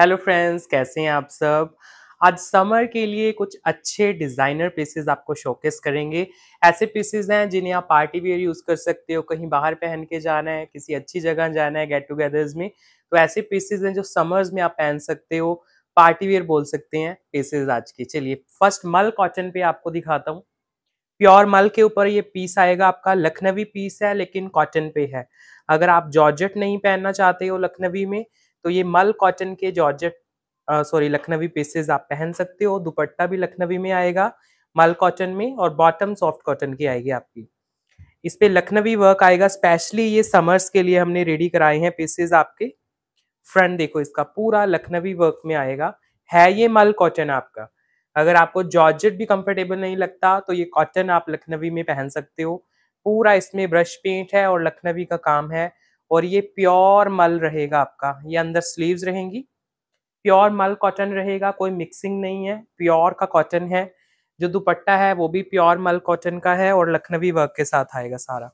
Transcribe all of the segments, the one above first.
hello friends कैसे हैं आप सब आज समर के लिए कुछ अच्छे डिज़ाइनर पीसेज आपको शोकेस करेंगे ऐसे पीसेज हैं जिन्हें आप पार्टी वेयर यूज़ कर सकते हो कहीं बाहर पहन के जाना है किसी अच्छी जगह जाना है गेट टुगेदर्स में तो ऐसे पीसेज हैं जो समर्स में आप पहन सकते हो पार्टी वेयर बोल सकते हैं पीसेज आज के चलिए फर्स्ट मल कॉटन पे आपको दिखाता हूँ प्योर मल के ऊपर ये पीस आएगा आपका लखनवी पीस है लेकिन कॉटन पे है अगर आप जॉर्जेट नहीं पहनना चाहते हो लखनवी में तो ये मल कॉटन के जॉर्ज सॉरी लखनवी पीसेज आप पहन सकते हो दुपट्टा भी लखनवी में आएगा मल कॉटन में और बॉटम सॉफ्ट कॉटन की आएगी आपकी इस पे लखनवी वर्क आएगा स्पेशली ये समर्स के लिए हमने रेडी कराए हैं पीसेज आपके फ्रंट देखो इसका पूरा लखनवी वर्क में आएगा है ये मल कॉटन आपका अगर आपको जॉर्जेट भी कंफर्टेबल नहीं लगता तो ये कॉटन आप लखनवी में पहन सकते हो पूरा इसमें ब्रश पेंट है और लखनवी का काम है और ये प्योर मल रहेगा आपका ये अंदर स्लीव्स रहेंगी प्योर मल कॉटन रहेगा कोई मिक्सिंग नहीं है प्योर का कॉटन है जो दुपट्टा है वो भी प्योर मल कॉटन का है और लखनवी वर्क के साथ आएगा सारा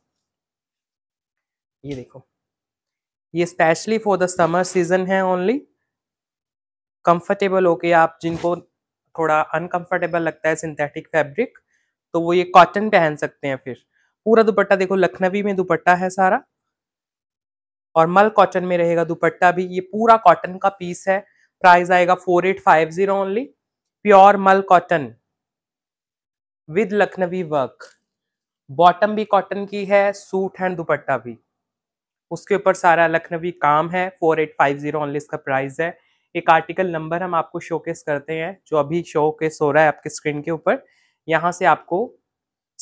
ये देखो ये specially for the summer season है ओनली कंफर्टेबल होके आप जिनको थोड़ा अनकंफर्टेबल लगता है सिंथेटिक फैब्रिक तो वो ये कॉटन पहन सकते हैं फिर पूरा दुपट्टा देखो लखनवी में दुपट्टा है सारा और मल कॉटन में रहेगा दुपट्टा भी ये पूरा कॉटन का पीस है प्राइस आएगा four eight five zero only pure मल cotton with Lucknowi work bottom भी कॉटन की है सूट एंड दुपट्टा भी उसके ऊपर सारा लखनवी काम है four eight five zero only इसका प्राइस है एक आर्टिकल नंबर हम आपको शोकेस करते हैं जो अभी शोकेस हो रहा है आपके स्क्रीन के ऊपर यहाँ से आपको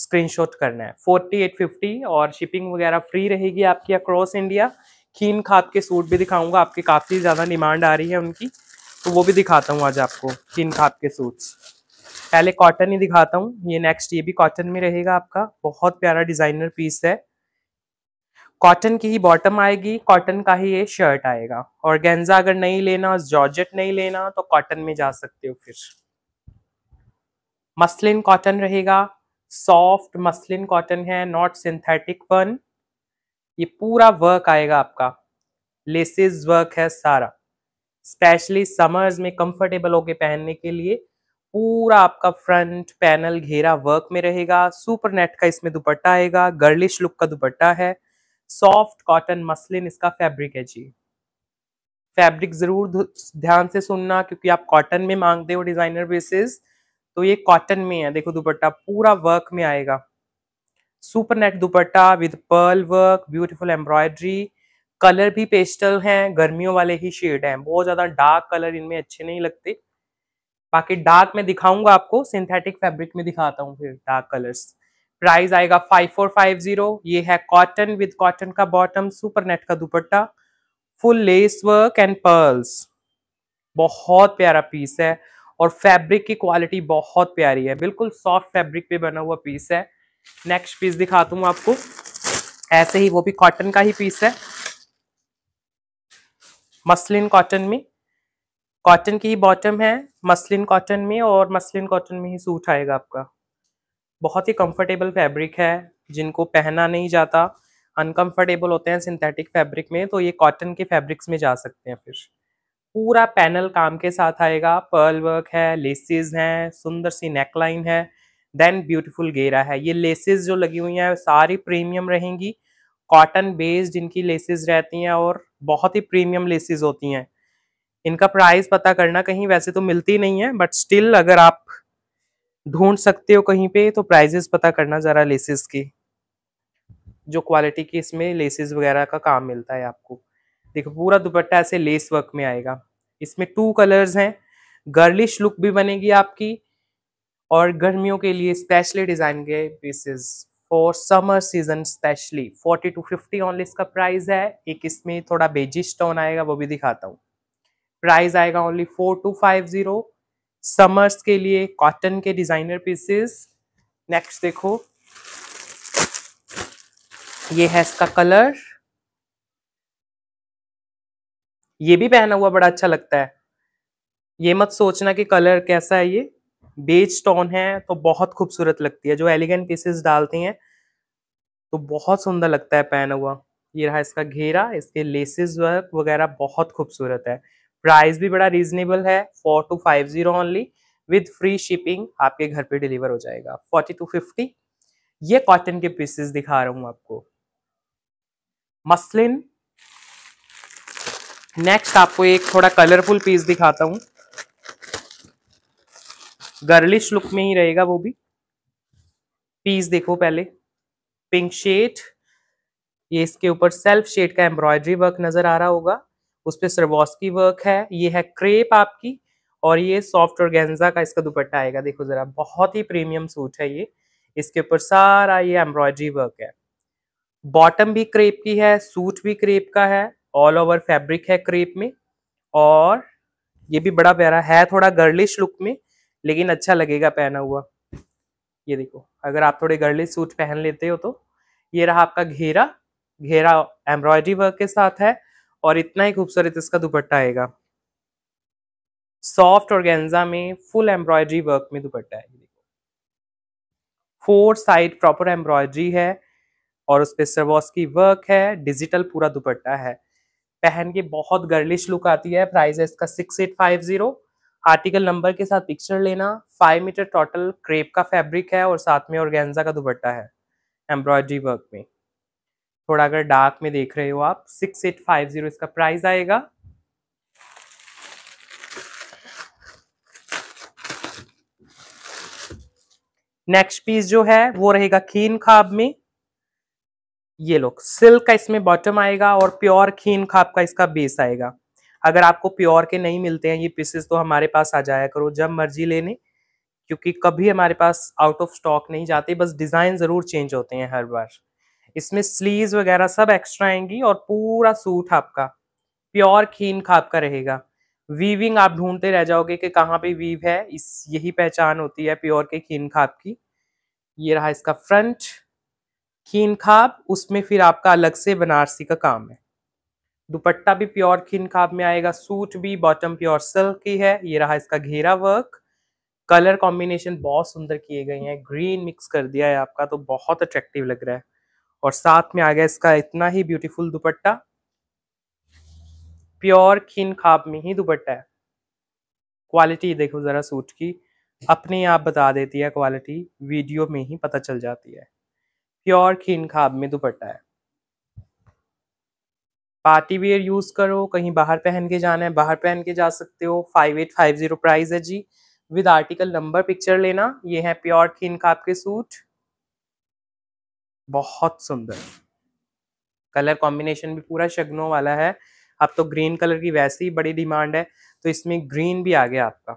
स्क्रीनशॉट करना है फोर्टी एट फिफ्टी और शिपिंग वगैरह फ्री रहेगी आपकी अक्रॉस इंडिया खीन खाप के सूट भी दिखाऊंगा आपके काफ़ी ज़्यादा डिमांड आ रही है उनकी तो वो भी दिखाता हूँ आज आपको खीन खाप के सूट पहले कॉटन ही दिखाता हूँ ये नेक्स्ट ये भी कॉटन में रहेगा आपका बहुत प्यारा डिज़ाइनर पीस है कॉटन की ही बॉटम आएगी कॉटन का ही ये शर्ट आएगा और गेंजा अगर नहीं लेना जॉर्जेट नहीं लेना तो कॉटन में जा सकते हो फिर मसलिन कॉटन रहेगा सॉफ्ट मसलिन कॉटन है नॉट सिंथेटिक वन ये पूरा वर्क आएगा आपका लेसेस वर्क है सारा स्पेशली समर्स में कंफर्टेबल होके पहनने के लिए पूरा आपका फ्रंट पैनल घेरा वर्क में रहेगा सुपर नेट का इसमें दुपट्टा आएगा गर्लिश लुक का दुपट्टा है सॉफ्ट कॉटन मसलिन इसका फैब्रिक है जी फैब्रिक जरूर ध्यान से सुनना क्योंकि आप कॉटन में मांगते हो डिजाइनर बेसिस तो ये कॉटन में है देखो दुपट्टा पूरा वर्क में आएगा super net dupatta with pearl work beautiful embroidery colour भी पेस्टल हैं गर्मियों वाले ही शेड हैं बहुत ज़्यादा डार्क कलर इनमें अच्छे नहीं लगते बाकी डार्क में दिखाऊंगा आपको सिंथेटिक फैब्रिक में दिखाता हूँ फिर डार्क कलर्स प्राइस आएगा फाइव फोर फाइव जीरो ये है कॉटन विद कॉटन का बॉटम सुपर नेट का dupatta full lace work and pearls बहुत प्यारा पीस है और फैब्रिक की क्वालिटी बहुत प्यारी है बिल्कुल सॉफ्ट फैब्रिक पे बना हुआ पीस है नेक्स्ट पीस दिखाता हूँ आपको ऐसे ही वो भी कॉटन का ही पीस है मसलिन कॉटन में कॉटन की ही बॉटम है मसलिन कॉटन में और मसलिन कॉटन में ही सूट आएगा आपका बहुत ही कंफर्टेबल फैब्रिक है जिनको पहना नहीं जाता अनकंफर्टेबल होते हैं सिंथेटिक फैब्रिक में तो ये कॉटन के फैब्रिक्स में जा सकते हैं फिर पूरा पैनल काम के साथ आएगा पर्ल वर्क है लेसिस हैं सुंदर सी नेकलाइन है देन ब्यूटीफुल गेरा है ये लेसेस जो लगी हुई हैं सारी प्रीमियम रहेंगी कॉटन बेस्ड इनकी लेसेस रहती हैं और बहुत ही प्रीमियम लेसेस होती हैं इनका प्राइस पता करना कहीं वैसे तो मिलती नहीं है बट स्टिल अगर आप ढूंढ सकते हो कहीं पे तो प्राइजेस पता करना ज़रा लेसेस की जो क्वालिटी की इसमें लेसेस वगैरह का काम मिलता है आपको देखो पूरा दुपट्टा ऐसे लेस वर्क में आएगा इसमें टू कलर्स हैं गर्लिश लुक भी बनेगी आपकी और गर्मियों के लिए स्पेशली डिज़ाइन गए pieces for summer season specially forty two fifty only इसका प्राइस है एक इसमें थोड़ा बेजिश टोन आएगा वो भी दिखाता हूँ प्राइस आएगा only four two five zero summers के लिए कॉटन के डिज़ाइनर पीसेस नेक्स्ट देखो ये है इसका कलर ये भी पहना हुआ बड़ा अच्छा लगता है ये मत सोचना कि कलर कैसा है ये बेज स्टोन है तो बहुत खूबसूरत लगती है जो एलिगेंट पीसेस डालती हैं तो बहुत सुंदर लगता है पहना हुआ ये रहा इसका घेरा इसके लेसेस वर्क वगैरह बहुत खूबसूरत है प्राइस भी बड़ा रीजनेबल है four two five zero only with free shipping आपके घर पे डिलीवर हो जाएगा फोर्टी टू फिफ्टी ये कॉटन के पीसेस दिखा रहा हूँ आपको मसलिन नेक्स्ट आपको एक थोड़ा कलरफुल पीस दिखाता हूँ गर्लिश लुक में ही रहेगा वो भी पीस देखो पहले पिंक शेड ये इसके ऊपर सेल्फ शेड का एम्ब्रॉयडरी वर्क नजर आ रहा होगा उस पर की वर्क है ये है क्रेप आपकी और ये सॉफ्ट और गेंजा का इसका दुपट्टा आएगा देखो जरा बहुत ही प्रीमियम सूट है ये इसके ऊपर सारा ये एम्ब्रॉयडरी वर्क है बॉटम भी क्रेप की है सूट भी क्रेप का है ऑल ओवर फैब्रिक है क्रेप में और ये भी बड़ा प्यारा है थोड़ा गर्लिश लुक में लेकिन अच्छा लगेगा पहना हुआ ये देखो अगर आप थोड़े गर्ली सूट पहन लेते हो तो ये रहा आपका घेरा घेरा एम्ब्रॉयडरी वर्क के साथ है और इतना ही खूबसूरत इसका दुपट्टा आएगा सॉफ्ट और गेंजा में फुल एम्ब्रॉयडरी वर्क में दुपट्टा है फोर साइड प्रॉपर एम्ब्रॉयडरी है और उस पर सरवॉस की वर्क है डिजिटल पूरा दुपट्टा है पहन के बहुत गर्लिश लुक आती है प्राइस है इसका six eight five zero article number के साथ पिक्चर लेना फाइव मीटर टोटल क्रेप का फैब्रिक है और साथ में ऑर्गेन्जा का दुपट्टा है एम्ब्रॉयडरी वर्क में थोड़ा अगर डार्क में देख रहे हो आप सिक्स एट फाइव जीरो इसका प्राइस आएगा नेक्स्ट पीस जो है वो रहेगा खीन खाब में ये लोग सिल्क का इसमें बॉटम आएगा और प्योर खीन खाब का इसका बेस आएगा अगर आपको प्योर के नहीं मिलते हैं ये पीसेस तो हमारे पास आ जाया करो जब मर्जी लेने क्योंकि कभी हमारे पास आउट ऑफ स्टॉक नहीं जाते बस डिज़ाइन ज़रूर चेंज होते हैं हर बार इसमें स्लीव वगैरह सब एक्स्ट्रा आएंगी और पूरा सूट आपका प्योर खीन खाप का रहेगा वीविंग आप ढूंढते रह जाओगे कि कहाँ पे वीव है इस यही पहचान होती है प्योर के खीन खाप की ये रहा इसका फ्रंट खीन खाप उसमें फिर आपका अलग से बनारसी का काम है दुपट्टा भी प्योर खिन खाब में आएगा सूट भी बॉटम प्योर सिल्क की है ये रहा इसका घेरा वर्क कलर कॉम्बिनेशन बहुत सुंदर किए गए हैं ग्रीन मिक्स कर दिया है आपका तो बहुत अट्रैक्टिव लग रहा है और साथ में आ गया इसका इतना ही ब्यूटीफुल दुपट्टा प्योर खिन खाब में ही दुपट्टा है क्वालिटी देखो ज़रा सूट की अपने आप बता देती है क्वालिटी वीडियो में ही पता चल जाती है प्योर खिन खाब में दुपट्टा है पार्टी वेयर यूज करो कहीं बाहर पहन के जाना है बाहर पहन के जा सकते हो five eight five zero price है जी विद आर्टिकल नंबर पिक्चर लेना ये है प्योर थिन का आपके सूट बहुत सुंदर कलर कॉम्बिनेशन भी पूरा शगनों वाला है अब तो ग्रीन कलर की वैसे ही बड़ी डिमांड है तो इसमें ग्रीन भी आ गया आपका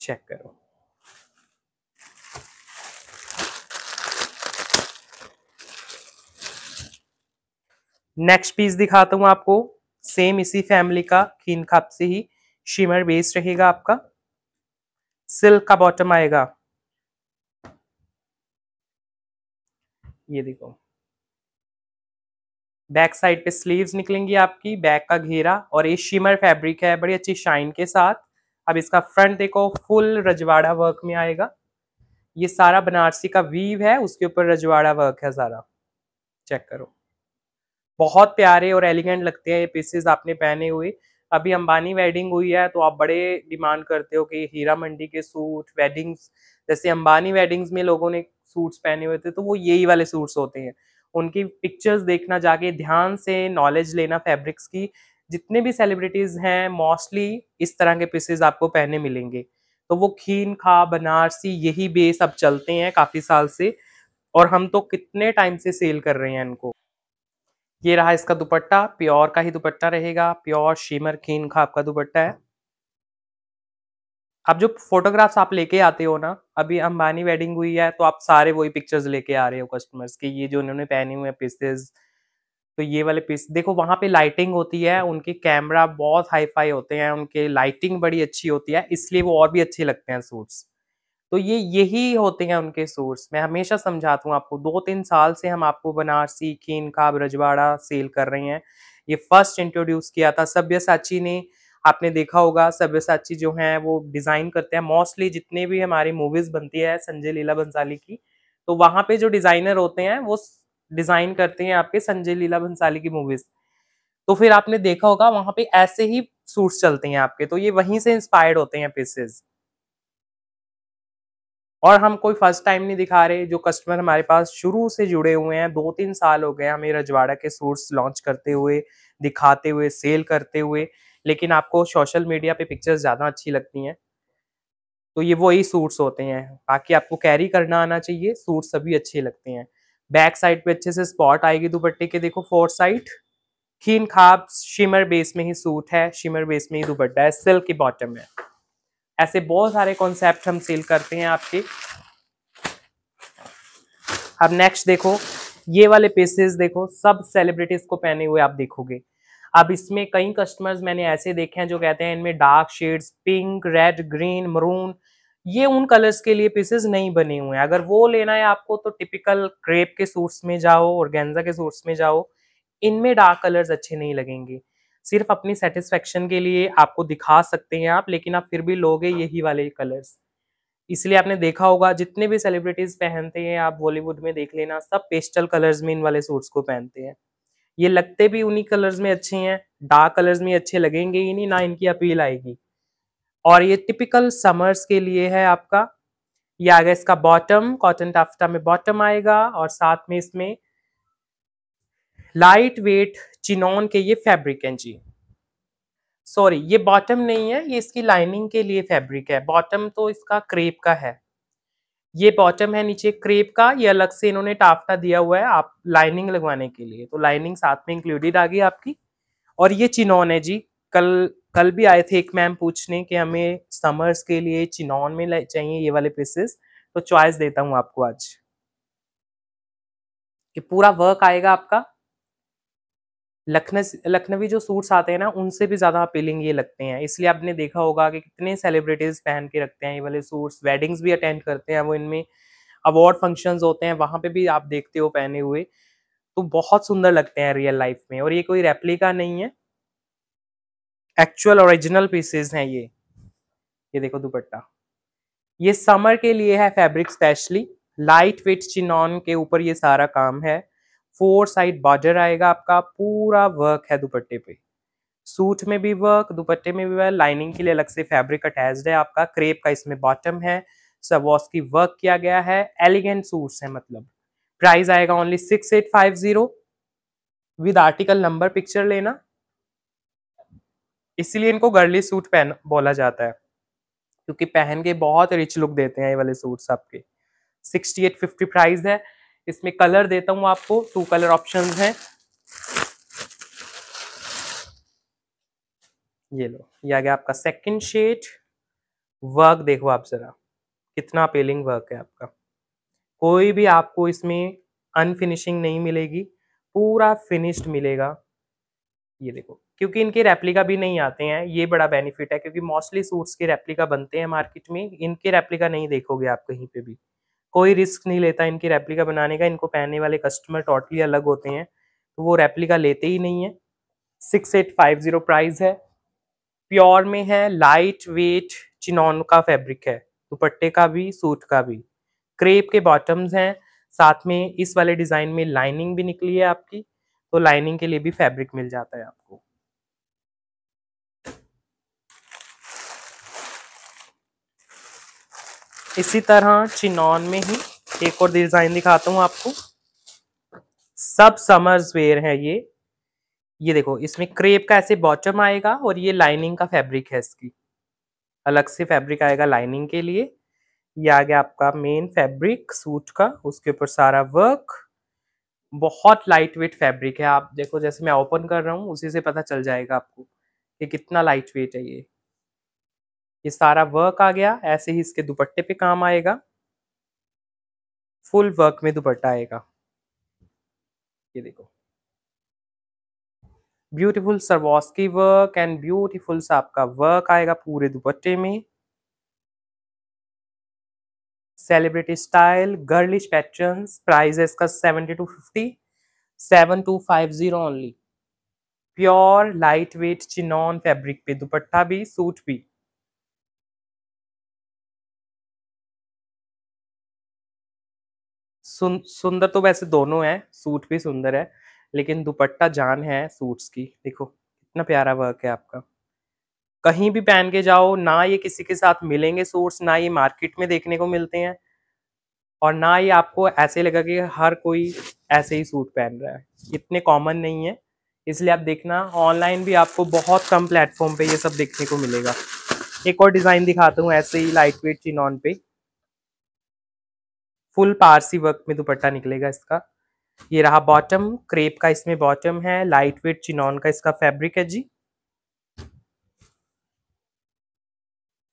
चेक करो नेक्स्ट पीस दिखाता हूँ आपको सेम इसी फैमिली का खीन खाप से ही शिमर बेस रहेगा आपका सिल्क का बॉटम आएगा ये देखो बैक साइड पे स्लीव्स निकलेंगी आपकी बैक का घेरा और ये शिमर फैब्रिक है बड़ी अच्छी शाइन के साथ अब इसका फ्रंट देखो फुल रजवाड़ा वर्क में आएगा ये सारा बनारसी का वीव है उसके ऊपर रजवाड़ा वर्क है सारा चेक करो बहुत प्यारे और एलिगेंट लगते हैं ये पीसेस आपने पहने हुए अभी अंबानी वेडिंग हुई है तो आप बड़े डिमांड करते हो कि हीरा मंडी के सूट वेडिंग्स जैसे अंबानी वेडिंग्स में लोगों ने सूट्स पहने हुए थे तो वो यही वाले सूट्स होते हैं उनकी पिक्चर्स देखना जाके ध्यान से नॉलेज लेना फैब्रिक्स की जितने भी सेलिब्रिटीज़ हैं मोस्टली इस तरह के पीसेज आपको पहने मिलेंगे तो वो खीन खा बनारसी यही बेस अब चलते हैं काफ़ी साल से और हम तो कितने टाइम से सेल कर रहे हैं इनको ये रहा इसका दुपट्टा प्योर का ही दुपट्टा रहेगा प्योर शीमर खीन का आपका दुपट्टा है अब जो फोटोग्राफ्स आप लेके आते हो ना अभी अंबानी वेडिंग हुई है तो आप सारे वही पिक्चर्स लेके आ रहे हो कस्टमर्स की ये जो उन्होंने पहने हुए पीसेस तो ये वाले पीस देखो वहां पे लाइटिंग होती है उनके कैमरा बहुत हाई फाई होते हैं उनके लाइटिंग बड़ी अच्छी होती है इसलिए वो और भी अच्छे लगते हैं सूट्स तो ये यही होते हैं उनके सोर्स मैं हमेशा समझाता हूँ आपको दो तीन साल से हम आपको बनारसी कीन खाब रजवाड़ा सेल कर रहे हैं ये फर्स्ट इंट्रोड्यूस किया था सभ्यसाची ने आपने देखा होगा सभ्यसाची जो है वो डिज़ाइन करते हैं मोस्टली जितने भी हमारी मूवीज़ बनती है संजय लीला भंसाली की तो वहां पे जो डिज़ाइनर होते हैं वो डिज़ाइन करते हैं आपके संजय लीला भंसाली की मूवीज़ तो फिर आपने देखा होगा वहां पे ऐसे ही सूट्स चलते हैं आपके तो ये वहीं से इंस्पायर्ड होते हैं पीसेज और हम कोई फर्स्ट टाइम नहीं दिखा रहे जो कस्टमर हमारे पास शुरू से जुड़े हुए हैं दो तीन साल हो गए हमें रजवाड़ा के सूट्स लॉन्च करते हुए दिखाते हुए सेल करते हुए लेकिन आपको सोशल मीडिया पे पिक्चर्स ज़्यादा अच्छी लगती हैं तो ये वही सूट्स होते हैं बाकी आपको कैरी करना आना चाहिए सूट सभी अच्छे लगते हैं बैक साइड पे अच्छे से स्पॉट आएगी दुपट्टे के देखो फोर साइड खीन खाब शिमर बेस में ही सूट है शिमर बेस में ही दुपट्टा है सिल्क की बॉटम है ऐसे बहुत सारे कॉन्सेप्ट हम सेल करते हैं आपके अब नेक्स्ट देखो ये वाले पीसेस देखो सब सेलिब्रिटीज को पहने हुए आप देखोगे अब इसमें कई कस्टमर्स मैंने ऐसे देखे हैं जो कहते हैं इनमें dark shades pink red green maroon ये उन कलर्स के लिए पीसेस नहीं बने हुए हैं अगर वो लेना है आपको तो टिपिकल क्रेप के सूट्स में जाओ और गेंजा के सूट्स में जाओ इनमें डार्क कलर्स अच्छे नहीं लगेंगे सिर्फ अपनी सेटिस्फेक्शन के लिए आपको दिखा सकते हैं आप लेकिन आप फिर भी लोगे यही वाले कलर्स इसलिए आपने देखा होगा जितने भी सेलिब्रिटीज पहनते हैं आप बॉलीवुड में देख लेना सब पेस्टल कलर्स में इन वाले सूट्स को पहनते हैं ये लगते भी उन्हीं कलर्स में अच्छे हैं डार्क कलर्स में अच्छे लगेंगे ही नहीं ना इनकी अपील आएगी और ये टिपिकल समर्स के लिए है आपका ये आ गया इसका बॉटम कॉटन टाफ्टा में बॉटम आएगा और साथ में इसमें लाइट वेट चिनोन के ये फैब्रिक हैं जी सॉरी ये बॉटम नहीं है ये इसकी लाइनिंग के लिए फैब्रिक है बॉटम तो इसका क्रेप का है ये बॉटम है नीचे क्रेप का ये अलग से इन्होंने टाफटा दिया हुआ है आप लाइनिंग लगवाने के लिए तो लाइनिंग साथ में इंक्लूडेड आ गई आपकी और ये चिनौन है जी कल कल भी आए थे एक मैम पूछने कि हमें समर्स के लिए चिनौन में चाहिए ये वाले पीसेस तो चॉइस देता हूँ आपको आज कि पूरा वर्क आएगा आपका लखनऊ लखनवी जो सूट्स आते हैं ना उनसे भी ज़्यादा अपीलिंग ये लगते हैं इसलिए आपने देखा होगा कि कितने सेलिब्रिटीज़ पहन के रखते हैं ये वाले सूट्स वेडिंग्स भी अटेंड करते हैं वो इनमें अवार्ड फंक्शंस होते हैं वहां पे भी आप देखते हो पहने हुए तो बहुत सुंदर लगते हैं रियल लाइफ में और ये कोई रेप्लिका नहीं है एक्चुअल ओरिजिनल पीसेज हैं ये ये देखो दुपट्टा ये समर के लिए है fabric specially light weight chinon के ऊपर ये सारा काम है फोर साइड बॉर्डर आएगा आपका पूरा वर्क है दुपट्टे पे सूट में भी वर्क दुपट्टे में भी वर्क लाइनिंग के लिए अलग से फैब्रिक अटैच है आपका क्रेप का इसमें बॉटम है सवॉस की वर्क किया गया है एलिगेंट सूट्स है मतलब प्राइस आएगा only six eight five zero with article number picture लेना इसीलिए इनको गर्ली सूट पहन बोला जाता है क्योंकि पहन के बहुत रिच लुक देते हैं ये वाले सूट्स आपके सिक्सटी एट फिफ्टी प्राइस है इसमें कलर देता हूँ आपको टू कलर ऑप्शन है ये लो ये आ गया आपका सेकंड शेड वर्क देखो आप जरा कितना पेलिंग वर्क है आपका कोई भी आपको इसमें अनफिनिशिंग नहीं मिलेगी पूरा फिनिश्ड मिलेगा ये देखो क्योंकि इनके रेप्लिका भी नहीं आते हैं ये बड़ा बेनिफिट है क्योंकि मोस्टली सूट्स के रेप्लिका बनते हैं मार्केट में इनके रेप्लिका नहीं देखोगे आप कहीं पे भी कोई रिस्क नहीं लेता इनकी रेप्लिका बनाने का इनको पहनने वाले कस्टमर टोटली अलग होते हैं तो वो रेप्लिका लेते ही नहीं है six eight five zero price है प्योर में है लाइट वेट चिनौन का फैब्रिक है दुपट्टे का भी सूट का भी क्रेप के बॉटम्स हैं साथ में इस वाले डिज़ाइन में लाइनिंग भी निकली है आपकी तो लाइनिंग के लिए भी फैब्रिक मिल जाता है आपको इसी तरह चिनौन में ही एक और डिजाइन दिखाता हूँ आपको सब समर्स वेयर है ये ये देखो इसमें क्रेप का ऐसे बॉटम आएगा और ये लाइनिंग का फैब्रिक है इसकी अलग से फैब्रिक आएगा लाइनिंग के लिए ये आ गया आपका मेन फैब्रिक सूट का उसके ऊपर सारा वर्क बहुत लाइट वेट फैब्रिक है आप देखो जैसे मैं ओपन कर रहा हूँ उसी से पता चल जाएगा आपको कि कितना लाइट वेट है ये ये सारा वर्क आ गया ऐसे ही इसके दुपट्टे पे काम आएगा फुल वर्क में दुपट्टा आएगा ये देखो ब्यूटीफुल की वर्क एंड ब्यूटीफुल सा आपका वर्क आएगा पूरे दुपट्टे में celebrity style girlish pattern price है इसका seventy two fifty seven two five zero only pure light weight chinon fabric पे दुपट्टा भी सूट भी सुन सुंदर तो वैसे दोनों है सूट भी सुंदर है लेकिन दुपट्टा जान है सूट्स की देखो कितना प्यारा वर्क है आपका कहीं भी पहन के जाओ ना ये किसी के साथ मिलेंगे सूट्स ना ये मार्केट में देखने को मिलते हैं और ना ये आपको ऐसे लगा कि हर कोई ऐसे ही सूट पहन रहा है इतने कॉमन नहीं है इसलिए आप देखना ऑनलाइन भी आपको बहुत कम प्लेटफॉर्म पे ये सब देखने को मिलेगा एक और डिज़ाइन दिखाता हूँ ऐसे ही लाइट वेट चिनॉन पे फुल पारसी वर्क में दुपट्टा निकलेगा इसका ये रहा बॉटम क्रेप का इसमें बॉटम है लाइट वेट चिनॉन का इसका फैब्रिक है जी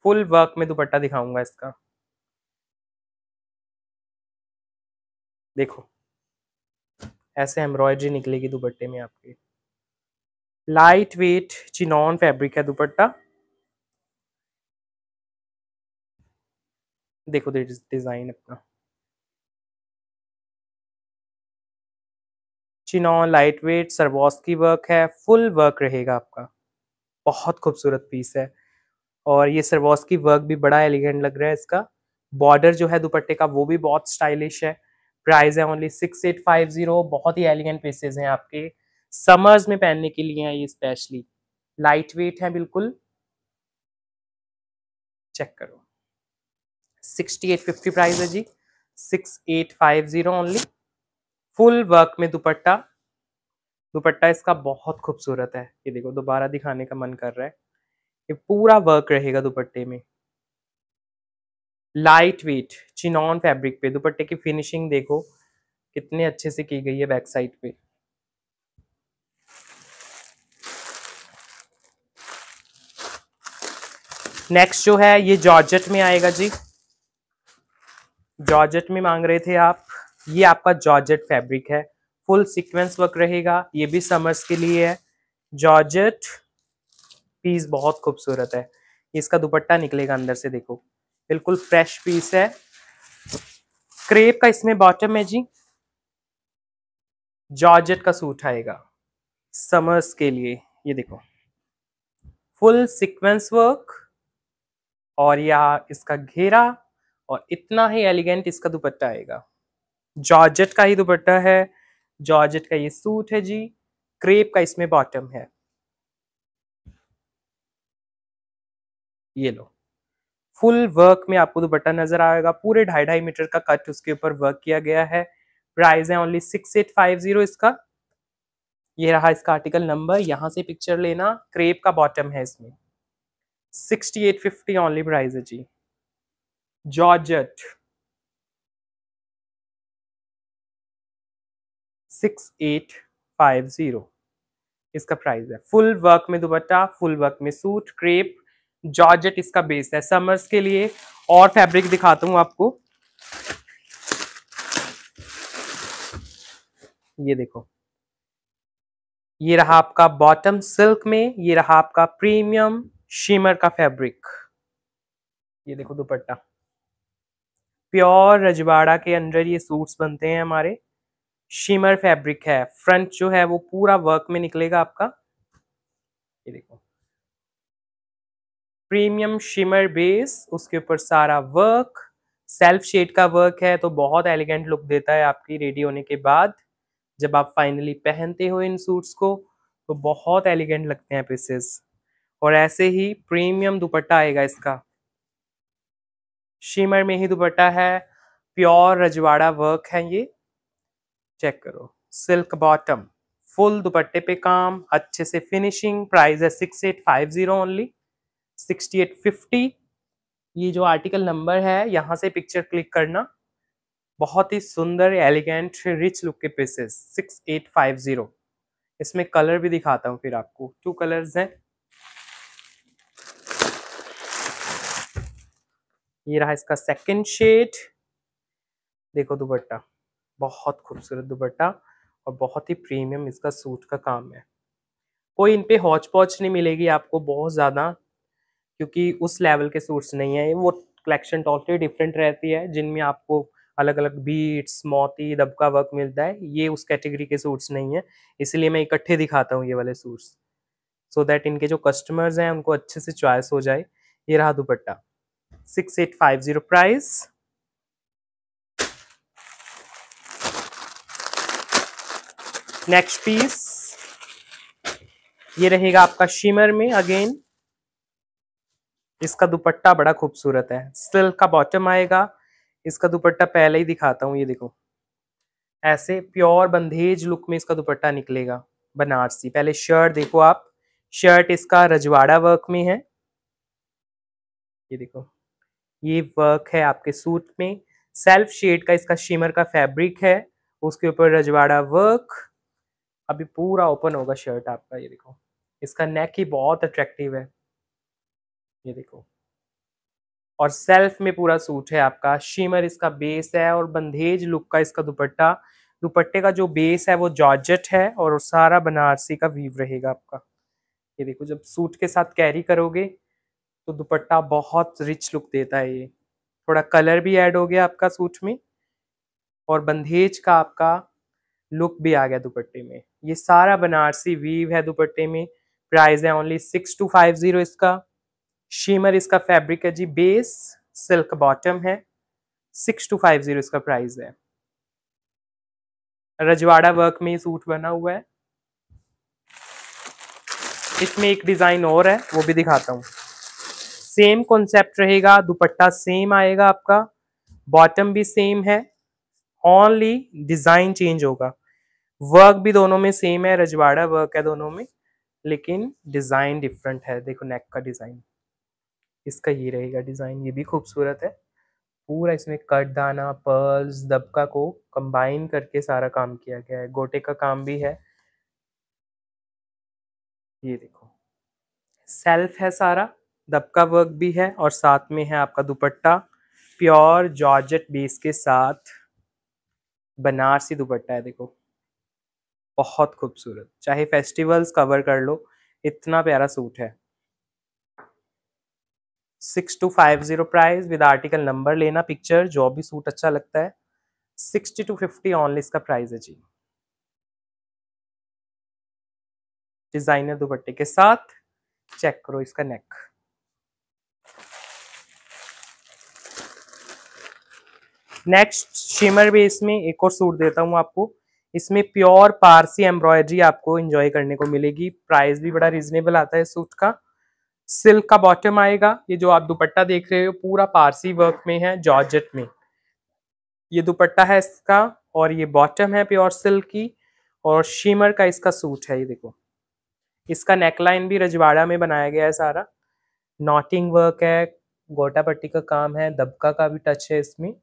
फुल वर्क में दुपट्टा दिखाऊंगा इसका देखो ऐसे एम्ब्रॉयडरी निकलेगी दुपट्टे में आपके लाइट वेट चिनॉन फैब्रिक है दुपट्टा देखो डिजाइन अपना चिनॉन लाइट वेट सरवॉस की वर्क है फुल वर्क रहेगा आपका बहुत खूबसूरत पीस है और ये सरवॉस की वर्क भी बड़ा एलिगेंट लग रहा है इसका बॉर्डर जो है दुपट्टे का वो भी बहुत स्टाइलिश है प्राइस है only six eight five zero बहुत ही एलिगेंट पीसेज हैं आपके समर्स में पहनने के लिए हैं ये स्पेशली लाइट वेट है बिल्कुल चेक करो सिक्सटी एट फिफ्टी प्राइस है जी six eight five zero only full work में दुपट्टा दुपट्टा इसका बहुत खूबसूरत है ये देखो दोबारा दिखाने का मन कर रहा है ये पूरा वर्क रहेगा दुपट्टे में लाइट वेट चिनॉन फैब्रिक पे दुपट्टे की फिनिशिंग देखो कितने अच्छे से की गई है बैक साइड पे नेक्स्ट जो है ये जॉर्जेट में आएगा जी जॉर्जेट में मांग रहे थे आप ये आपका जॉर्जेट फैब्रिक है फुल सीक्वेंस वर्क रहेगा ये भी समर्स के लिए है जॉर्जेट पीस बहुत खूबसूरत है इसका दुपट्टा निकलेगा अंदर से देखो बिल्कुल फ्रेश पीस है क्रेप का इसमें बॉटम है जी जॉर्जेट का सूट आएगा समर्स के लिए ये देखो फुल सीक्वेंस वर्क और यह इसका घेरा और इतना ही एलिगेंट इसका दुपट्टा आएगा जॉर्जेट का ही दुपट्टा है जॉर्जेट का ये सूट है जी क्रेप का इसमें बॉटम है ये लो फुल वर्क में आपको दुपट्टा नजर आएगा पूरे ढाई ढाई मीटर का कट उसके ऊपर वर्क किया गया है प्राइस है only six eight five zero इसका ये रहा इसका आर्टिकल नंबर यहां से पिक्चर लेना क्रेप का बॉटम है इसमें sixty eight fifty only price है जी georgette six eight five zero इसका प्राइस है फुल वर्क में दुपट्टा फुल वर्क में सूट क्रेप जॉर्जेट इसका बेस है समर्स के लिए और फैब्रिक दिखाता हूँ आपको ये देखो ये रहा आपका बॉटम सिल्क में ये रहा आपका प्रीमियम शिमर का फैब्रिक ये देखो दुपट्टा प्योर रजवाड़ा के अंदर ये सूट्स बनते हैं हमारे शिमर फैब्रिक है फ्रंट जो है वो पूरा वर्क में निकलेगा आपका ये देखो प्रीमियम शिमर बेस उसके ऊपर सारा वर्क सेल्फ शेड का वर्क है तो बहुत एलिगेंट लुक देता है आपकी रेडी होने के बाद जब आप फाइनली पहनते हो इन सूट्स को तो बहुत एलिगेंट लगते हैं पीसेस और ऐसे ही प्रीमियम दुपट्टा आएगा इसका शिमर में ही दुपट्टा है प्योर रजवाड़ा वर्क है ये चेक करो सिल्क बॉटम फुल दुपट्टे पे काम अच्छे से फिनिशिंग प्राइस है six eight five zero only sixty eight fifty ये जो आर्टिकल नंबर है यहाँ से पिक्चर क्लिक करना बहुत ही सुंदर एलिगेंट रिच लुक के pieces six eight five zero इसमें कलर भी दिखाता हूँ फिर आपको टू कलर्स हैं ये रहा इसका सेकंड शेड देखो दुपट्टा बहुत खूबसूरत दुपट्टा और बहुत ही प्रीमियम इसका सूट का काम है कोई इन पे हॉच पॉच नहीं मिलेगी आपको बहुत ज़्यादा क्योंकि उस लेवल के सूट्स नहीं है वो कलेक्शन टोटली डिफरेंट रहती है जिनमें आपको अलग अलग बीट्स मोती दबका वर्क मिलता है ये उस कैटेगरी के सूट्स नहीं है इसलिए मैं इकट्ठे दिखाता हूँ ये वाले सूट्स सो दैट इनके जो कस्टमर्स हैं उनको अच्छे से चॉइस हो जाए ये रहा dupatta six eight five zero price next piece ये रहेगा आपका शिमर में अगेन इसका दुपट्टा बड़ा खूबसूरत है सिल्क का बॉटम आएगा इसका दुपट्टा पहले ही दिखाता हूँ ये देखो ऐसे प्योर बंधेज लुक में इसका दुपट्टा निकलेगा बनारसी पहले शर्ट देखो आप शर्ट इसका रजवाड़ा वर्क में है ये देखो ये वर्क है आपके सूट में सेल्फ शेड का इसका शिमर का फैब्रिक है उसके ऊपर रजवाड़ा वर्क अभी पूरा ओपन होगा शर्ट आपका ये देखो इसका नेक ही बहुत अट्रैक्टिव है ये देखो और सेल्फ में पूरा सूट है आपका शिमर इसका बेस है और बंधेज लुक का इसका दुपट्टा दुपट्टे का जो बेस है वो जॉर्जेट है और सारा बनारसी का वीव रहेगा आपका ये देखो जब सूट के साथ कैरी करोगे तो दुपट्टा बहुत रिच लुक देता है ये थोड़ा कलर भी ऐड हो गया आपका सूट में और बंधेज का आपका लुक भी आ गया दुपट्टे में ये सारा बनारसी वीव है दुपट्टे में प्राइस है only six two five zero इसका शीमर इसका फैब्रिक है जी बेस सिल्क बॉटम है सिक्स टू फाइव जीरो इसका प्राइस है रजवाड़ा वर्क में सूट बना हुआ है इसमें एक डिज़ाइन और है वो भी दिखाता हूँ सेम कॉन्सेप्ट रहेगा दुपट्टा सेम आएगा आपका बॉटम भी सेम है ओनली डिज़ाइन चेंज होगा वर्क भी दोनों में सेम है रजवाड़ा वर्क है दोनों में लेकिन डिज़ाइन डिफरेंट है देखो नेक का डिज़ाइन इसका ये रहेगा डिज़ाइन ये भी खूबसूरत है पूरा इसमें कट दाना पर्ल्स दबका को कंबाइन करके सारा काम किया गया है गोटे का काम भी है ये देखो सेल्फ है सारा दबका वर्क भी है और साथ में है आपका दुपट्टा प्योर जॉर्जेट बेस के साथ बनारसी दुपट्टा है देखो बहुत खूबसूरत चाहे फेस्टिवल्स कवर कर लो इतना प्यारा सूट है six two five zero price with article number लेना पिक्चर जो भी सूट अच्छा लगता है सिक्सटी टू फिफ्टी ऑनली इसका प्राइस है जी डिजाइनर दुपट्टे के साथ चेक करो इसका नेक नेक्स्ट शिमर बेस में एक और सूट देता हूं आपको इसमें प्योर पारसी एम्ब्रॉयडरी आपको इंजॉय करने को मिलेगी प्राइस भी बड़ा रिजनेबल आता है सूट का सिल्क का बॉटम आएगा ये जो आप दुपट्टा देख रहे हो पूरा पारसी वर्क में है जॉर्जेट में ये दुपट्टा है इसका और ये बॉटम है प्योर सिल्क की और शीमर का इसका सूट है ये देखो इसका नेकलाइन भी रजवाड़ा में बनाया गया है सारा नॉटिंग वर्क है गोटा पट्टी का काम है दबका का भी टच है इसमें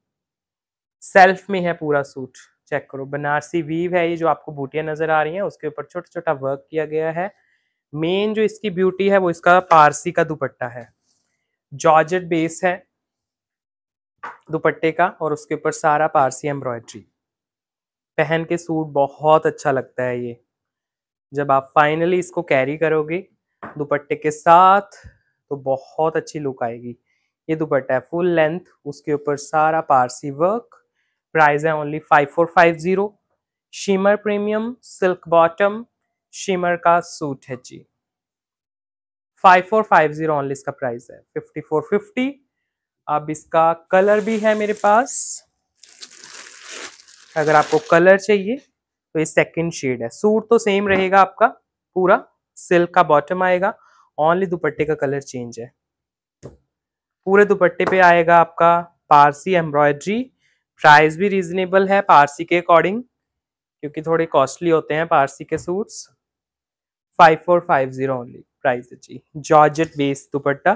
सेल्फ में है पूरा सूट चेक करो बनारसी वीव है ये जो आपको बूटियाँ नज़र आ रही हैं उसके ऊपर छोटा छोटा वर्क किया गया है मेन जो इसकी ब्यूटी है वो इसका पारसी का दुपट्टा है जॉर्जेट बेस है दुपट्टे का और उसके ऊपर सारा पारसी एम्ब्रॉयड्री पहन के सूट बहुत अच्छा लगता है ये जब आप फाइनली इसको कैरी करोगे दुपट्टे के साथ तो बहुत अच्छी लुक आएगी ये दुपट्टा है फुल लेंथ उसके ऊपर सारा पारसी वर्क प्राइस है only five four five zero shimmer premium silk bottom shimmer का सूट है जी five four five zero only इसका प्राइस है फिफ्टी फोर फिफ्टी अब इसका कलर भी है मेरे पास अगर आपको कलर चाहिए तो ये सेकंड शेड है सूट तो सेम रहेगा आपका पूरा सिल्क का बॉटम आएगा ओनली दुपट्टे का कलर चेंज है पूरे दुपट्टे पे आएगा आपका पारसी एम्ब्रॉयड्री प्राइस भी रीजनेबल है पारसी के अकॉर्डिंग क्योंकि थोड़े कॉस्टली होते हैं पारसी के suits five four five zero only price जी georgette base dupatta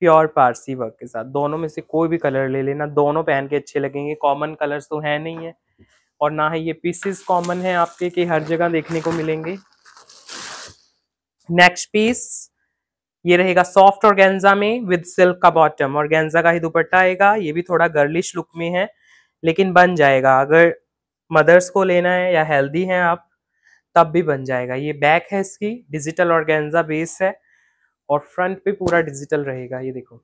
pure Parsi work के साथ दोनों में से कोई भी कलर ले लेना दोनों पहन के अच्छे लगेंगे कॉमन कलर्स तो है नहीं है और ना है ये पीसेस कॉमन है आपके कि हर जगह देखने को मिलेंगे नेक्स्ट पीस ये रहेगा सॉफ्ट और में विद सिल्क का बॉटम और का ही दुपट्टा आएगा ये भी थोड़ा गर्लिश लुक में है लेकिन बन जाएगा अगर मदर्स को लेना है या हेल्दी हैं आप तब भी बन जाएगा ये बैक है इसकी डिजिटल ऑर्गेन्जा बेस है और फ्रंट पे पूरा डिजिटल रहेगा ये देखो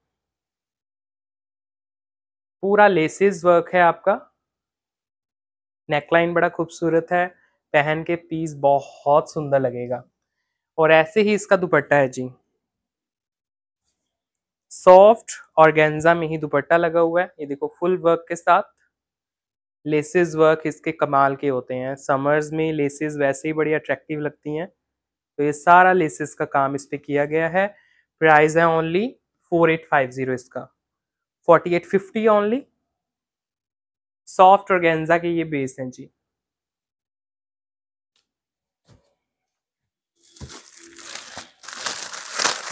पूरा लेसेस वर्क है आपका नेकलाइन बड़ा खूबसूरत है पहन के पीस बहुत सुंदर लगेगा और ऐसे ही इसका दुपट्टा है जी सॉफ्ट ऑर्गेन्जा में ही दुपट्टा लगा हुआ है ये देखो फुल वर्क के साथ लेसेस वर्क इसके कमाल के होते हैं समर्स में लेसेस वैसे ही बड़ी अट्रैक्टिव लगती हैं तो ये सारा लेसेस का काम इस पर किया गया है प्राइस है only four eight five zero इसका forty eight fifty only soft organza के ये बेस हैं जी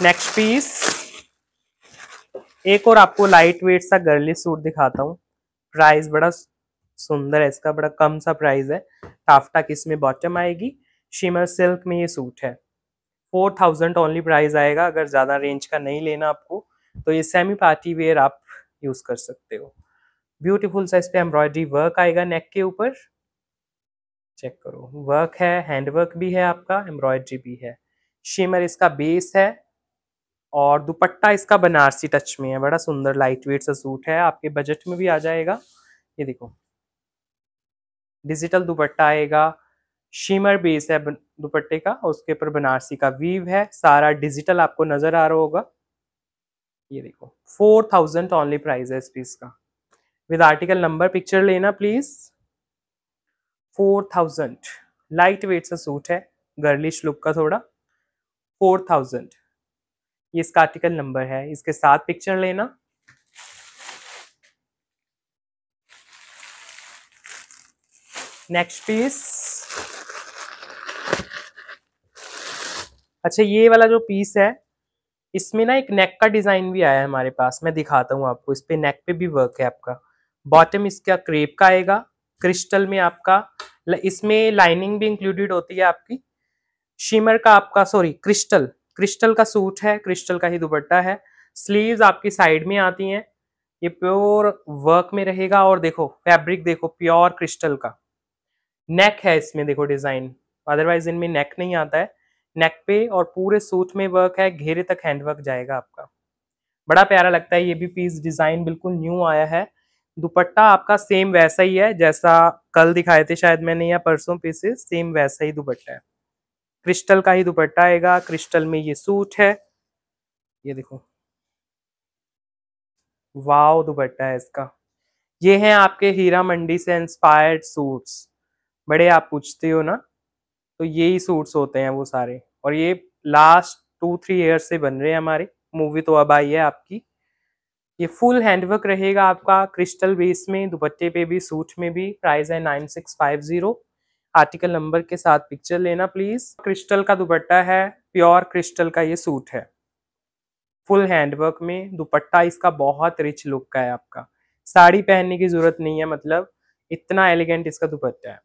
नेक्स्ट पीस एक और आपको लाइट वेट सा गर्ली सूट दिखाता हूँ प्राइस बड़ा सुंदर है इसका बड़ा कम सा प्राइस है ताफ्टा किस में बॉटम आएगी शिमर सिल्क में ये सूट है फोर थाउजेंड ओनली प्राइस आएगा अगर ज़्यादा रेंज का नहीं लेना आपको तो ये सेमी पार्टी वेयर आप यूज़ कर सकते हो ब्यूटीफुल सा इस पर एम्ब्रॉयडरी वर्क आएगा नेक के ऊपर चेक करो वर्क है हैंडवर्क भी है आपका एम्ब्रॉयडरी भी है शिमर इसका बेस है और दुपट्टा इसका बनारसी टच में है बड़ा सुंदर लाइट वेट सा सूट है आपके बजट में भी आ जाएगा ये देखो डिजिटल दुपट्टा आएगा शिमर बेस है दुपट्टे का उसके ऊपर बनारसी का वीव है सारा डिजिटल आपको नजर आ रहा होगा ये देखो फोर थाउजेंड ऑनली प्राइस है इस पीस का विद आर्टिकल नंबर पिक्चर लेना please four thousand light weight सा सूट है गर्लिश लुक का थोड़ा फोर थाउजेंड ये इसका आर्टिकल नंबर है इसके साथ पिक्चर लेना नेक्स्ट पीस अच्छा ये वाला जो पीस है इसमें ना एक नेक का डिजाइन भी आया है हमारे पास मैं दिखाता हूँ आपको इस पे नेक पे भी वर्क है आपका बॉटम इसका क्रेप का आएगा क्रिस्टल में आपका इसमें लाइनिंग भी इंक्लूडेड होती है आपकी शिमर का आपका सॉरी क्रिस्टल क्रिस्टल का सूट है क्रिस्टल का ही दुपट्टा है स्लीव आपकी साइड में आती है ये प्योर वर्क में रहेगा और देखो फैब्रिक देखो प्योर क्रिस्टल का नेक है इसमें देखो डिज़ाइन अदरवाइज इनमें नेक नहीं आता है नेक पे और पूरे सूट में वर्क है घेरे तक हैंडवर्क जाएगा आपका बड़ा प्यारा लगता है ये भी पीस डिज़ाइन बिल्कुल न्यू आया है दुपट्टा आपका सेम वैसा ही है जैसा कल दिखाए थे शायद मैंने या परसों पीसेस सेम वैसा ही दुपट्टा है क्रिस्टल का ही दुपट्टा आएगा क्रिस्टल में ये सूट है ये देखो वाव दुपट्टा है इसका ये है आपके हीरा मंडी से इंस्पायर्ड सूट्स बड़े आप पूछते हो ना तो यही सूट्स होते हैं वो सारे और ये लास्ट टू थ्री ईयर्स से बन रहे हैं हमारे मूवी तो अब आई है आपकी ये फुल हैंडवर्क रहेगा आपका क्रिस्टल बेस में दुपट्टे पे भी सूट में भी प्राइस है nine six five zero article number के साथ पिक्चर लेना प्लीज क्रिस्टल का दुपट्टा है प्योर क्रिस्टल का ये सूट है फुल हैंडवर्क में दुपट्टा इसका बहुत रिच लुक का है आपका साड़ी पहनने की जरूरत नहीं है मतलब इतना एलिगेंट इसका दुपट्टा है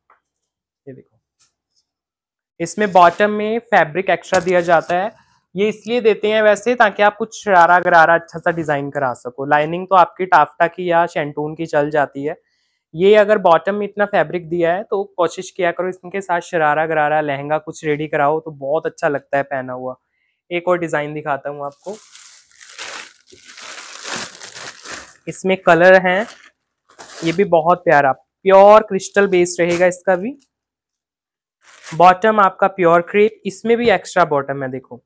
ये देखो इसमें बॉटम में फैब्रिक एक्स्ट्रा दिया जाता है ये इसलिए देते हैं वैसे ताकि आप कुछ शरारा गरारा अच्छा सा डिजाइन करा सको लाइनिंग तो आपकी टाफ्टा की या शेंटून की चल जाती है ये अगर बॉटम में इतना फैब्रिक दिया है तो कोशिश किया करो इसके साथ शरारा गरारा लहंगा कुछ रेडी कराओ तो बहुत अच्छा लगता है पहना हुआ एक और डिजाइन दिखाता हूँ आपको इसमें कलर है ये भी बहुत प्यारा प्योर क्रिस्टल बेस रहेगा इसका भी बॉटम आपका प्योर क्रेप इसमें भी एक्स्ट्रा बॉटम है देखो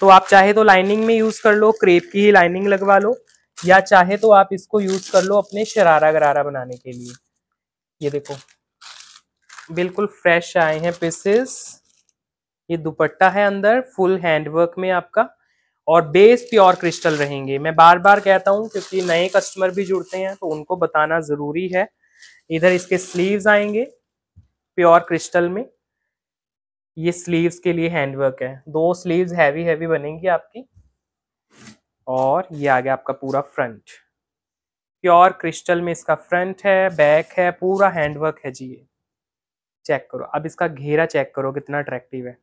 तो आप चाहे तो लाइनिंग में यूज कर लो क्रेप की ही लाइनिंग लगवा लो या चाहे तो आप इसको यूज कर लो अपने शरारा गरारा बनाने के लिए ये देखो बिल्कुल फ्रेश आए हैं पीसेस ये दुपट्टा है अंदर फुल हैंडवर्क में आपका और बेस प्योर क्रिस्टल रहेंगे मैं बार बार कहता हूँ क्योंकि नए कस्टमर भी जुड़ते हैं तो उनको बताना ज़रूरी है इधर इसके स्लीव्स आएंगे प्योर क्रिस्टल में ये स्लीव्स के लिए हैंडवर्क है दो स्लीव्स हैवी हैवी बनेंगी आपकी और ये आ गया आपका पूरा फ्रंट प्योर क्रिस्टल में इसका फ्रंट है बैक है पूरा हैंडवर्क है जी ये चेक करो अब इसका घेरा चेक करो कितना अट्रैक्टिव है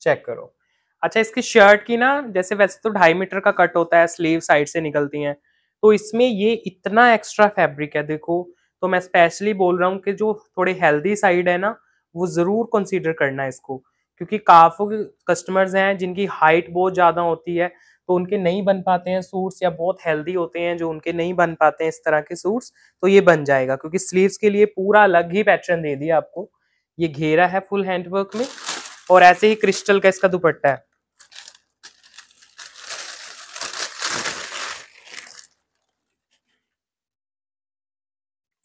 चेक करो अच्छा इसकी शर्ट की ना जैसे वैसे तो ढाई मीटर का कट होता है स्लीव साइड से निकलती हैं तो इसमें ये इतना एक्स्ट्रा फैब्रिक है देखो तो मैं स्पेशली बोल रहा हूँ कि जो थोड़े हेल्दी साइड है ना वो ज़रूर कंसीडर करना है इसको क्योंकि काफ़ी कस्टमर्स हैं जिनकी हाइट बहुत ज़्यादा होती है तो उनके नहीं बन पाते हैं सूट्स या बहुत हेल्दी होते हैं जो उनके नहीं बन पाते हैं इस तरह के सूट्स तो ये बन जाएगा क्योंकि स्लीव्स के लिए पूरा अलग ही पैटर्न दे दिया आपको ये घेरा है फुल हैंडवर्क में और ऐसे ही क्रिस्टल का इसका दुपट्टा है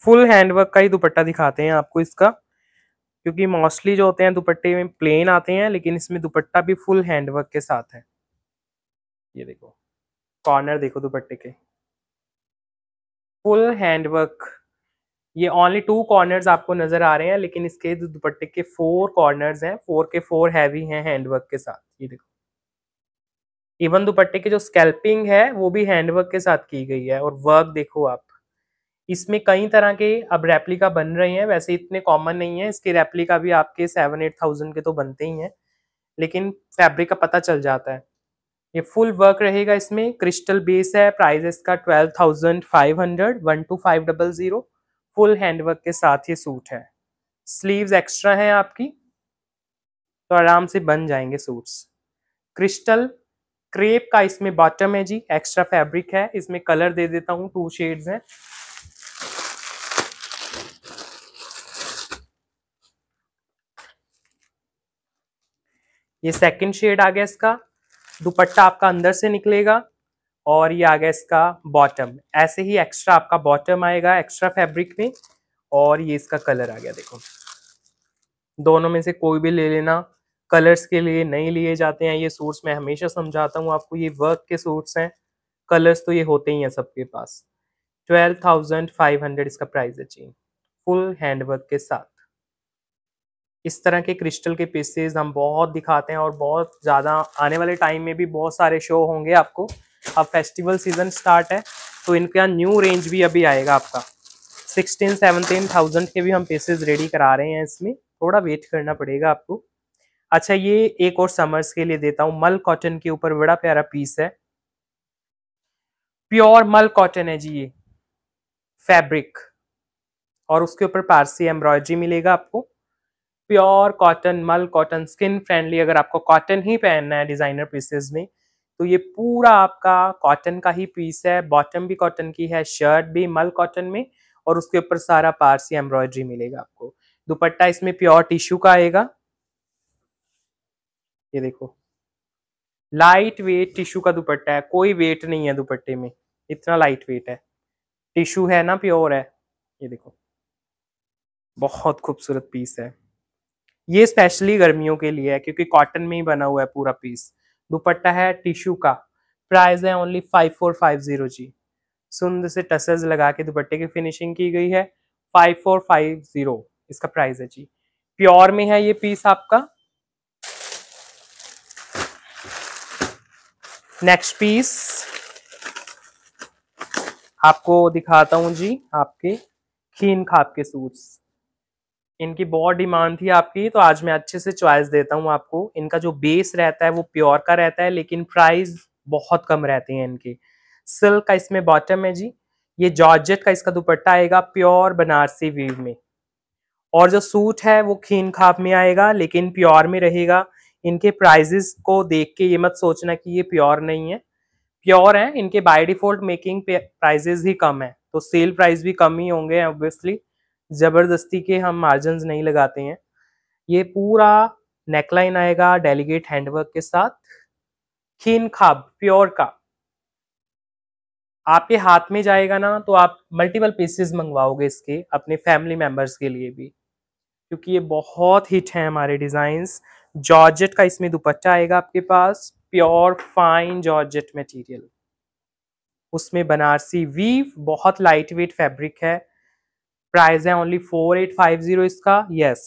फुल हैंडवर्क का ही दुपट्टा दिखाते हैं आपको इसका क्योंकि मोस्टली जो होते हैं दुपट्टे में प्लेन आते हैं लेकिन इसमें दुपट्टा भी फुल हैंडवर्क के साथ है ये देखो कॉर्नर देखो दुपट्टे के फुल हैंडवर्क ये ओनली टू कॉर्नर्स आपको नजर आ रहे हैं लेकिन इसके दुपट्टे के फोर कॉर्नर्स हैं फोर के फोर हैवी हैं हैंडवर्क के साथ ये देखो इवन दुपट्टे की जो स्कैल्पिंग है वो भी हैंडवर्क के साथ की गई है और वर्क देखो आप इसमें कई तरह के अब रेप्लिका बन रहे हैं वैसे इतने कॉमन नहीं है इसके रेप्लिका भी आपके सेवन एट थाउजेंड के तो बनते ही हैं लेकिन फैब्रिक का पता चल जाता है ये फुल वर्क रहेगा इसमें क्रिस्टल बेस है प्राइस इसका twelve thousand five hundred one two five double zero full handwork के साथ ये सूट है स्लीव्स एक्स्ट्रा हैं आपकी तो आराम से बन जाएंगे सूट्स क्रिस्टल क्रेप का इसमें बॉटम है जी एक्स्ट्रा फैब्रिक है इसमें कलर दे देता हूँ टू शेड्स हैं ये सेकंड शेड आ गया इसका दुपट्टा आपका अंदर से निकलेगा और ये आ गया इसका बॉटम ऐसे ही एक्स्ट्रा आपका बॉटम आएगा एक्स्ट्रा फैब्रिक में और ये इसका कलर आ गया देखो दोनों में से कोई भी ले लेना कलर्स के लिए नहीं लिए जाते हैं ये सूट्स मैं हमेशा समझाता हूँ आपको ये वर्क के सूट्स हैं कलर्स तो ये होते ही हैं सबके पास ट्वेल्व थाउजेंड फाइव हंड्रेड इसका प्राइस है जी फुल हैंडवर्क के साथ इस तरह के क्रिस्टल के पीसेज हम बहुत दिखाते हैं और बहुत ज़्यादा आने वाले टाइम में भी बहुत सारे शो होंगे आपको अब फेस्टिवल सीजन स्टार्ट है तो इनका न्यू रेंज भी अभी आएगा आपका सिक्सटीन सेवनटीन थाउजेंड के भी हम पीसेज रेडी करा रहे हैं इसमें थोड़ा वेट करना पड़ेगा आपको अच्छा ये एक और समर्स के लिए देता हूँ मल कॉटन के ऊपर बड़ा प्यारा पीस है प्योर मल कॉटन है जी ये फैब्रिक और उसके ऊपर पारसी एम्ब्रॉयडरी मिलेगा आपको प्योर कॉटन मल कॉटन स्किन फ्रेंडली अगर आपको कॉटन ही पहनना है डिजाइनर पीसेज में तो ये पूरा आपका कॉटन का ही पीस है बॉटम भी कॉटन की है शर्ट भी मल कॉटन में और उसके ऊपर सारा पारसी एम्ब्रॉयडरी मिलेगा आपको दुपट्टा इसमें प्योर टिश्यू का आएगा ये देखो लाइट वेट टिश्यू का दुपट्टा है कोई वेट नहीं है दुपट्टे में इतना लाइट वेट है टिश्यू है ना प्योर है ये देखो बहुत खूबसूरत पीस है ये स्पेशली गर्मियों के लिए है क्योंकि कॉटन में ही बना हुआ है पूरा पीस दुपट्टा है टिश्यू का प्राइस है only five four five zero जी सुंदर से टसल्स लगा के दुपट्टे की फिनिशिंग की गई है फाइव फोर फाइव जीरो इसका प्राइस है जी प्योर में है ये पीस आपका नेक्स्ट पीस आपको दिखाता हूं जी आपके खीन खाप के सूट्स इनकी बहुत डिमांड थी आपकी तो आज मैं अच्छे से चॉइस देता हूँ आपको इनका जो बेस रहता है वो प्योर का रहता है लेकिन प्राइस बहुत कम रहते हैं इनके सिल्क का इसमें बॉटम है जी ये जॉर्जेट का इसका दुपट्टा आएगा प्योर बनारसी व्यू में और जो सूट है वो खीन खाप में आएगा लेकिन प्योर में रहेगा इनके प्राइजेस को देख के ये मत सोचना कि ये प्योर नहीं है प्योर है इनके बाय डिफॉल्ट मेकिंग प्राइजेस ही कम है तो सेल प्राइस भी कम ही होंगे ऑब्वियसली ज़बरदस्ती के हम मार्जिन नहीं लगाते हैं ये पूरा नेकलाइन आएगा डेलीगेट हैंडवर्क के साथ खीन खाब प्योर का आपके हाथ में जाएगा ना तो आप मल्टीपल पीसेस मंगवाओगे इसके अपने फैमिली मेंबर्स के लिए भी क्योंकि ये बहुत हिट है हमारे डिज़ाइंस जॉर्जेट का इसमें दुपट्टा आएगा आपके पास प्योर फाइन जॉर्जेट मटेरियल उसमें बनारसी वीव बहुत लाइट वेट फैब्रिक है प्राइस है only four eight five zero इसका यस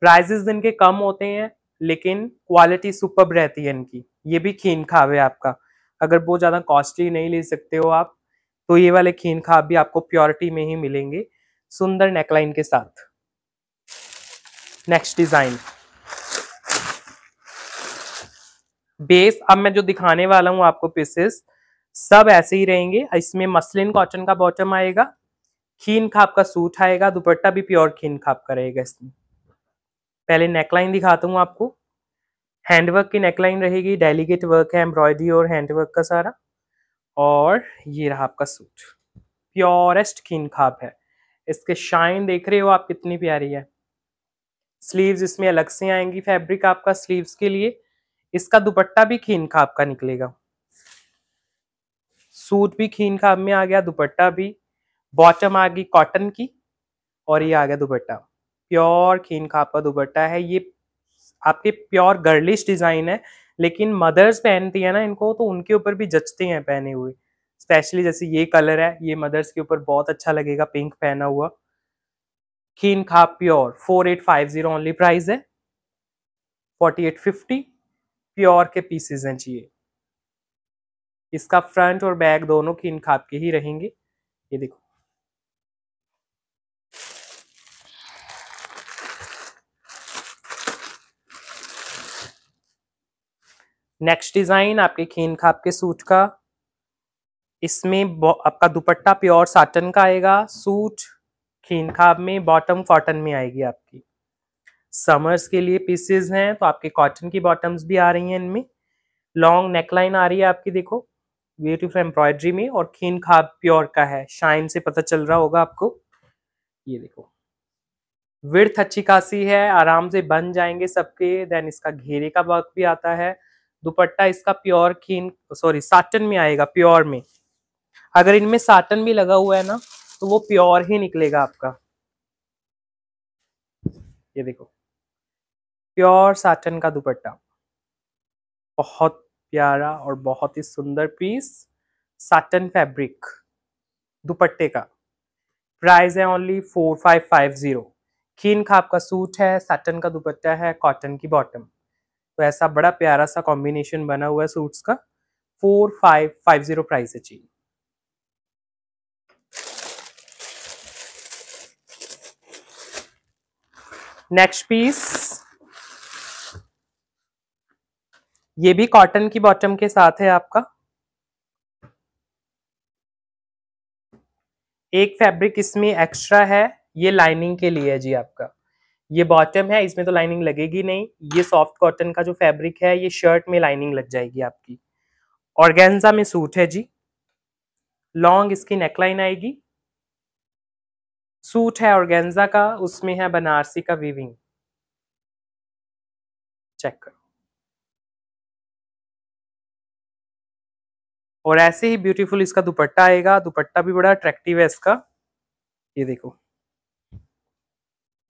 प्राइजेस इनके कम होते हैं लेकिन क्वालिटी सुपर रहती है इनकी ये भी खीन खाब है आपका अगर बहुत ज़्यादा कॉस्टली नहीं ले सकते हो आप तो ये वाले खीन खाब भी आपको प्योरिटी में ही मिलेंगे सुंदर नेकलाइन के साथ नेक्स्ट डिज़ाइन बेस अब मैं जो दिखाने वाला हूँ आपको पीसेस सब ऐसे ही रहेंगे इसमें मसलिन कॉटन का बॉटम आएगा खीन खाप का सूट आएगा दुपट्टा भी प्योर खीन खाप का रहेगा इसमें पहले नेकलाइन दिखाता हूँ आपको हैंडवर्क की नेकलाइन रहेगी डेलीगेट वर्क है एम्ब्रॉयडरी और हैंडवर्क का सारा और ये रहा आपका सूट प्योरेस्ट खीन खाप है इसके शाइन देख रहे हो आप कितनी प्यारी है स्लीव्स इसमें अलग से आएंगी फैब्रिक आपका स्लीव्स के लिए इसका दुपट्टा भी खीन खाप का निकलेगा सूट भी खीन खाप में आ गया दुपट्टा भी बॉटम आ गई कॉटन की और ये आ गया दुपट्टा प्योर खीन खापा दुपट्टा है ये आपके प्योर गर्लिश डिज़ाइन है लेकिन मदर्स पहनती है ना इनको तो उनके ऊपर भी जचते हैं पहने हुए स्पेशली जैसे ये कलर है ये मदर्स के ऊपर बहुत अच्छा लगेगा पिंक पहना हुआ खीन खा pure four eight five zero only price है फोर्टी एट फिफ्टी प्योर के पीसेज हैं चाहिए इसका फ्रंट और बैक दोनों खीन खाप के ही रहेंगे ये देखो नेक्स्ट डिजाइन आपके खीन खाप के सूट का इसमें आपका दुपट्टा प्योर साटन का आएगा सूट खीन खाब में बॉटम कॉटन में आएगी आपकी समर्स के लिए पीसेज हैं तो आपके कॉटन की बॉटम्स भी आ रही हैं इनमें लॉन्ग नेकलाइन आ रही है आपकी देखो ब्यूटीफुल एम्ब्रॉयडरी में और खीन खाब प्योर का है शाइन से पता चल रहा होगा आपको ये देखो विर्थ अच्छी खासी है आराम से बन जाएंगे सबके देन इसका घेरे का वर्क भी आता है दुपट्टा इसका प्योर खीन सॉरी साटन में आएगा प्योर में अगर इनमें साटन भी लगा हुआ है ना तो वो प्योर ही निकलेगा आपका ये देखो प्योर साटन का दुपट्टा बहुत प्यारा और बहुत ही सुंदर पीस साटन फैब्रिक दुपट्टे का प्राइस है only four five five zero खीन खाप का सूट है साटन का दुपट्टा है कॉटन की बॉटम तो ऐसा बड़ा प्यारा सा कॉम्बिनेशन बना हुआ है सूट्स का four five five zero price है जी नेक्स्ट पीस ये भी कॉटन की बॉटम के साथ है आपका एक फैब्रिक इसमें एक्स्ट्रा है ये लाइनिंग के लिए है जी आपका ये बॉटम है इसमें तो लाइनिंग लगेगी नहीं ये सॉफ्ट कॉटन का जो फैब्रिक है ये शर्ट में लाइनिंग लग जाएगी आपकी ऑर्गेन्जा में सूट है जी लॉन्ग इसकी नेकलाइन आएगी सूट है ऑर्गेन्जा का उसमें है बनारसी का वीविंग चेक करो और ऐसे ही ब्यूटीफुल इसका दुपट्टा आएगा दुपट्टा भी बड़ा अट्रैक्टिव है इसका ये देखो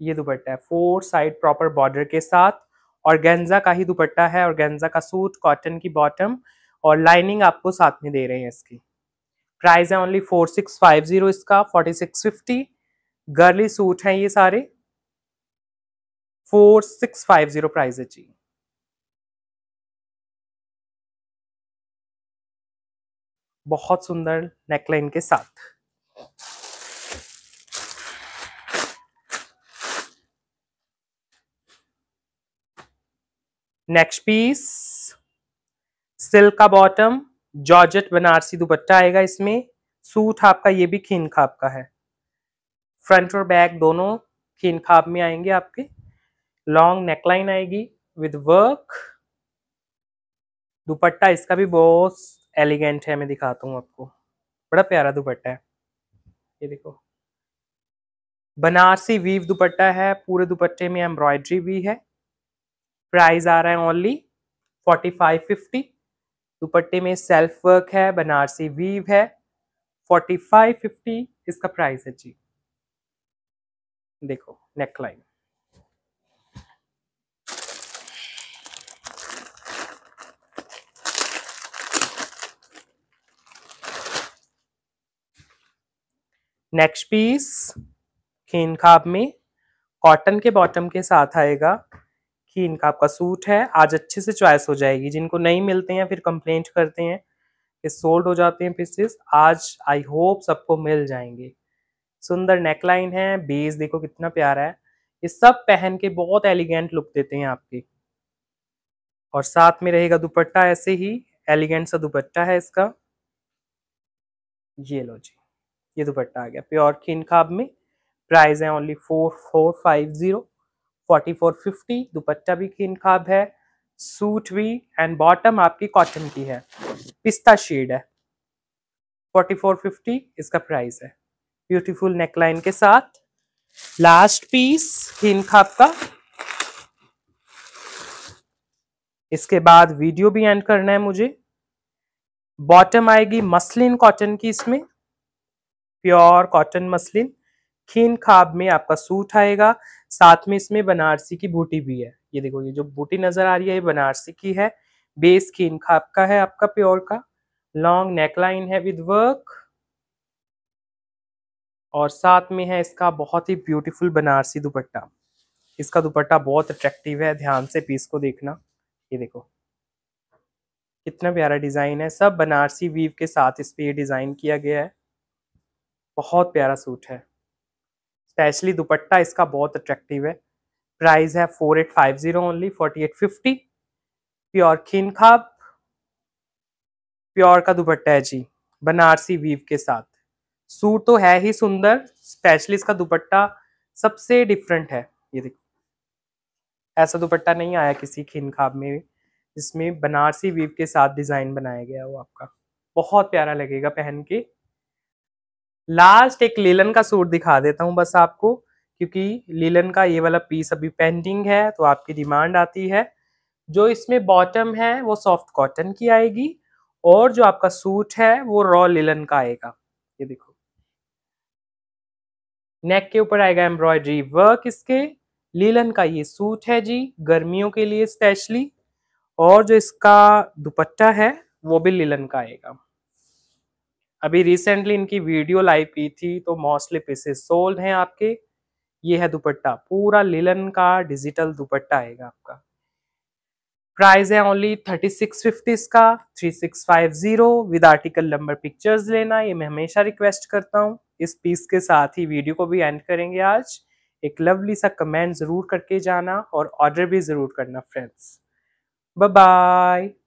ये दुपट्टा है फोर साइड प्रॉपर बॉर्डर के साथ और गेंजा का ही दुपट्टा है और गेंजा का सूट कॉटन की बॉटम और लाइनिंग आपको साथ में दे रहे हैं इसकी प्राइस है only four six five zero इसका forty six fifty girly suit हैं ये सारे four six five zero price है जी बहुत सुंदर नेकलाइन के साथ नेक्स्ट पीस सिल्क का बॉटम जॉर्जेट बनारसी दुपट्टा आएगा इसमें सूट आपका ये भी खीन खाप का है फ्रंट और बैक दोनों खीन खाप में आएंगे आपके लॉन्ग नेकलाइन आएगी विद वर्क दुपट्टा इसका भी बहुत एलिगेंट है मैं दिखाता हूँ आपको बड़ा प्यारा दुपट्टा है ये देखो बनारसी वीव दुपट्टा है पूरे दुपट्टे में एम्ब्रॉयडरी भी है प्राइस आ रहा है ओनली फोर्टी फाइव फिफ्टी दुपट्टे में सेल्फ वर्क है बनारसी वीव है फोर्टी फाइव फिफ्टी इसका प्राइस है जी देखो नेकलाइन नेक्स्ट पीस खेन खाब में कॉटन के बॉटम के साथ आएगा कि इनका आपका सूट है आज अच्छे से चॉइस हो जाएगी जिनको नहीं मिलते हैं फिर कंप्लेंट करते हैं कि सोल्ड हो जाते हैं पीसेस आज आई होप सबको मिल जाएंगे सुंदर नेकलाइन है बेस देखो कितना प्यारा है ये सब पहन के बहुत एलिगेंट लुक देते हैं आपके और साथ में रहेगा दुपट्टा ऐसे ही एलिगेंट सा दुपट्टा है इसका ये लो जी ये दुपट्टा आ गया प्योर खिन खाब में प्राइस है only four four five zero forty four fifty dupatta भी खीन खाब है सूट भी एंड बॉटम आपकी कॉटन की है पिस्ता शेड है फोर्टी फोर फिफ्टी इसका प्राइस है ब्यूटीफुल नेकलाइन के साथ लास्ट पीस खीन खाप का इसके बाद वीडियो भी एंड करना है मुझे बॉटम आएगी मसलिन कॉटन की इसमें प्योर कॉटन मसलिन खीन खाब में आपका सूट आएगा साथ में इसमें बनारसी की बूटी भी है ये देखो ये जो बूटी नजर आ रही है ये बनारसी की है बेस खीन खाब का है आपका प्योर का लॉन्ग नेकलाइन है विद वर्क और साथ में है इसका बहुत ही ब्यूटीफुल बनारसी दुपट्टा इसका दुपट्टा बहुत अट्रैक्टिव है ध्यान से पीस को देखना ये देखो कितना प्यारा डिज़ाइन है सब बनारसी वीव के साथ इस पर ये डिज़ाइन किया गया है बहुत प्यारा सूट है फैसली दुपट्टा इसका बहुत अट्रैक्टिव है प्राइस है four eight five zero only forty eight fifty pure खीन खाप प्योर का दुपट्टा है जी बनारसी वीव के साथ सूट तो है ही सुंदर स्पेशली इसका दुपट्टा सबसे डिफरेंट है ये देखो ऐसा दुपट्टा नहीं आया किसी खीन खाब में जिसमें बनारसी वीव के साथ डिज़ाइन बनाया गया वो आपका बहुत प्यारा लगेगा पहन के लास्ट एक लीलन का सूट दिखा देता हूँ बस आपको क्योंकि लीलन का ये वाला पीस अभी पेंडिंग है तो आपकी डिमांड आती है जो इसमें बॉटम है वो सॉफ्ट कॉटन की आएगी और जो आपका सूट है वो रॉ लीलन का आएगा ये देखो नेक के ऊपर आएगा एम्ब्रॉयडरी वर्क इसके लीलन का ये सूट है जी गर्मियों के लिए स्पेशली और जो इसका दुपट्टा है वो भी लीलन का आएगा अभी रिसेंटली इनकी वीडियो लाइव की थी तो मोस्टली पीसेस सोल्ड हैं आपके ये है दुपट्टा पूरा लिलन का डिजिटल दुपट्टा आएगा आपका प्राइस है ओनली थर्टी सिक्स फिफ्टी इसका three six five zero with article number pictures लेना ये मैं हमेशा रिक्वेस्ट करता हूँ इस पीस के साथ ही वीडियो को भी एंड करेंगे आज एक लवली सा कमेंट ज़रूर करके जाना और ऑर्डर भी ज़रूर करना फ्रेंड्स बाय